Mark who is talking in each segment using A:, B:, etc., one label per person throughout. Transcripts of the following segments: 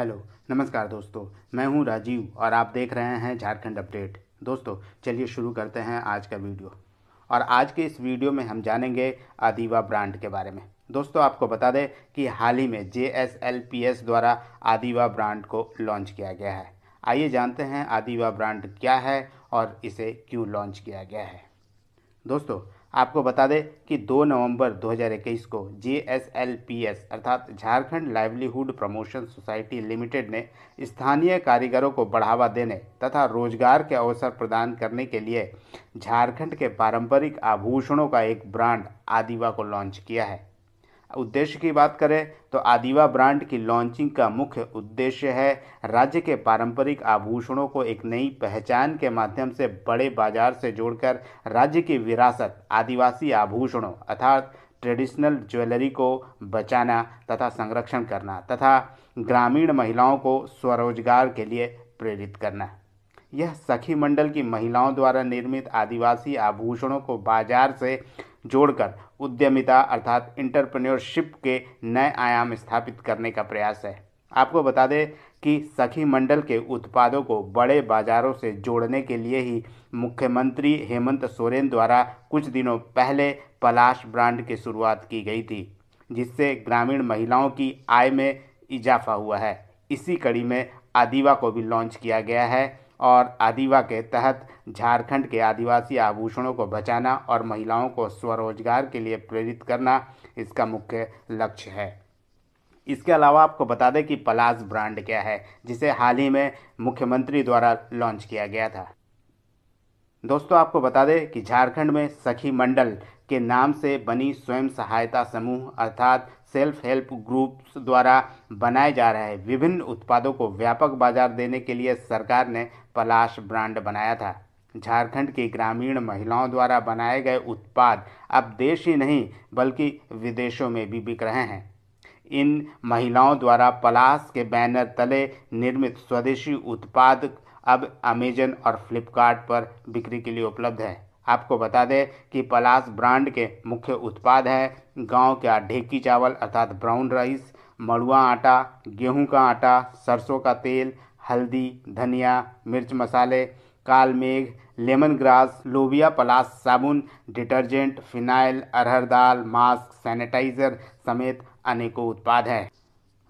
A: hello नमस्कार दोस्तों मैं हूं राजीव और आप देख रहे हैं झारखंड अपडेट दोस्तों चलिए शुरू करते हैं आज का वीडियो और आज के इस वीडियो में हम जानेंगे आदिवा ब्रांड के बारे में दोस्तों आपको बता दें कि हाल ही में जे द्वारा आदिवा ब्रांड को लॉन्च किया गया है आइए जानते हैं आदिवा ब्रांड क्या है और इसे क्यों लॉन्च किया गया है दोस्तों आपको बता दें कि 2 नवंबर 2021 को J S L P S अर्थात Jharkhand livelihood promotion society limited ने स्थानीय कारीगरों को बढ़ावा देने तथा रोजगार के अवसर प्रदान करने के लिए झारखंड के पारंपरिक आभूषणों का एक ब्रांड आदिवा को लॉन्च किया है उद्देश्य की बात करें तो आदिवा ब्रांड की लॉन्चिंग का मुख्य उद्देश्य है राज्य के पारंपरिक आभूषणों को एक नई पहचान के माध्यम से बड़े बाजार से जोड़कर राज्य की विरासत आदिवासी आभूषणों अर्थात ट्रेडिशनल ज्वेलरी को बचाना तथा संरक्षण करना तथा ग्रामीण महिलाओं को स्वरोजगार के लिए प्रेरित करना यह सखी मंडल की महिलाओं द्वारा निर्मित आदिवासी आभूषणों को बाजार से जोड़कर उद्यमिता अर्थात इंटरप्रेन्योरशिप के नए आयाम स्थापित करने का प्रयास है आपको बता दें कि सखी मंडल के उत्पादों को बड़े बाजारों से जोड़ने के लिए ही मुख्यमंत्री हेमंत सोरेन द्वारा कुछ दिनों पहले पलाश ब्रांड की शुरुआत की गई थी जिससे ग्रामीण महिलाओं की आय में इजाफा हुआ है इसी कड़ी में आदिवा को भी लॉन्च किया गया है और आदिवा के तहत झारखंड के आदिवासी आभूषणों को बचाना और महिलाओं को स्वरोजगार के लिए प्रेरित करना इसका मुख्य लक्ष्य है इसके अलावा आपको बता दें कि पलास ब्रांड क्या है जिसे हाल ही में मुख्यमंत्री द्वारा लॉन्च किया गया था दोस्तों आपको बता दें कि झारखंड में सखी मंडल के नाम से बनी स्वयं सहायता समूह अर्थात सेल्फ हेल्प ग्रुप्स द्वारा बनाए जा रहे विभिन्न उत्पादों को व्यापक बाजार देने के लिए सरकार ने पलाश ब्रांड बनाया था झारखंड की ग्रामीण महिलाओं द्वारा बनाए गए उत्पाद अब देश ही नहीं बल्कि विदेशों में भी बिक रहे हैं इन महिलाओं द्वारा पलाश के बैनर तले निर्मित स्वदेशी उत्पाद अब अमेजन और फ्लिपकार्ट पर बिक्री के लिए उपलब्ध है आपको बता दें कि पलास ब्रांड के मुख्य उत्पाद हैं गांव का ढेकी चावल अर्थात ब्राउन राइस मड़ुआ आटा गेहूं का आटा सरसों का तेल हल्दी धनिया मिर्च मसाले काल मेघ लेमन ग्रास लोबिया पलास साबुन डिटर्जेंट फिनाइल अरहर दाल मास्क सैनिटाइजर समेत अनेकों उत्पाद हैं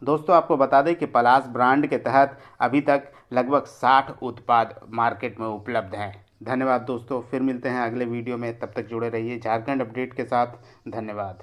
A: दोस्तों आपको बता दें कि पलास ब्रांड के तहत अभी तक लगभग साठ उत्पाद मार्केट में उपलब्ध हैं धन्यवाद दोस्तों फिर मिलते हैं अगले वीडियो में तब तक जुड़े रहिए झारखंड अपडेट के साथ धन्यवाद